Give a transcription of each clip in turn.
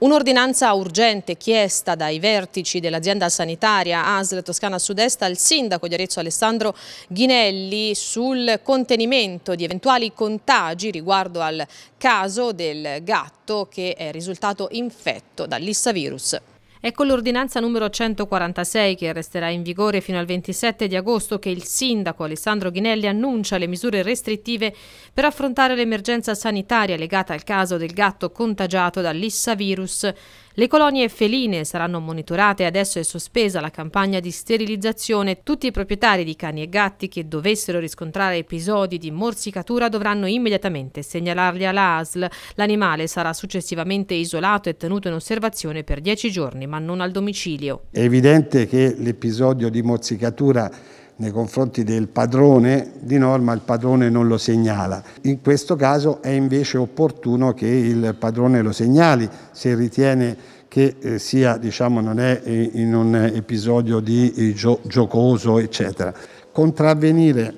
Un'ordinanza urgente chiesta dai vertici dell'azienda sanitaria ASL Toscana Sud-Est al sindaco di Arezzo Alessandro Ghinelli sul contenimento di eventuali contagi riguardo al caso del gatto che è risultato infetto dall'issavirus. È con l'ordinanza numero 146 che resterà in vigore fino al 27 di agosto che il sindaco Alessandro Ghinelli annuncia le misure restrittive per affrontare l'emergenza sanitaria legata al caso del gatto contagiato dall'issavirus. Le colonie feline saranno monitorate e adesso è sospesa la campagna di sterilizzazione. Tutti i proprietari di cani e gatti che dovessero riscontrare episodi di morsicatura dovranno immediatamente segnalarli alla ASL. L'animale sarà successivamente isolato e tenuto in osservazione per 10 giorni ma non al domicilio. È evidente che l'episodio di mozzicatura nei confronti del padrone, di norma il padrone non lo segnala. In questo caso è invece opportuno che il padrone lo segnali se ritiene che eh, sia, diciamo, non è eh, in un episodio di eh, gio giocoso, eccetera. Contravvenire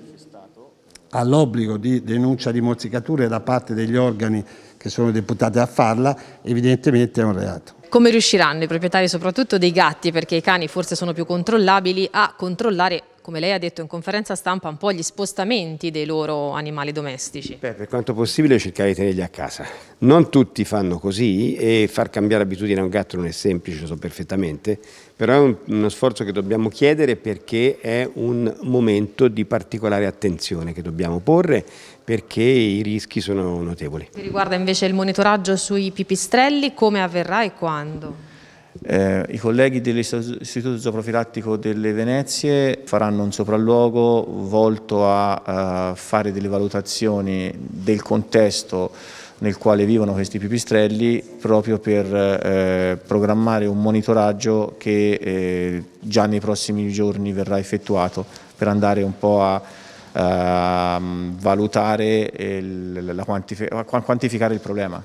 all'obbligo di denuncia di mozzicature da parte degli organi che sono deputati a farla, evidentemente è un reato. Come riusciranno i proprietari soprattutto dei gatti, perché i cani forse sono più controllabili, a controllare come lei ha detto in conferenza stampa, un po' gli spostamenti dei loro animali domestici. Beh, per quanto possibile cercare di tenerli a casa. Non tutti fanno così e far cambiare abitudini a un gatto non è semplice, lo so perfettamente, però è un, uno sforzo che dobbiamo chiedere perché è un momento di particolare attenzione che dobbiamo porre perché i rischi sono notevoli. Riguarda invece il monitoraggio sui pipistrelli, come avverrà e quando? Eh, I colleghi dell'Istituto Zooprofilattico delle Venezie faranno un sopralluogo volto a, a fare delle valutazioni del contesto nel quale vivono questi pipistrelli proprio per eh, programmare un monitoraggio che eh, già nei prossimi giorni verrà effettuato per andare un po' a mm, valutare e quantificare il problema.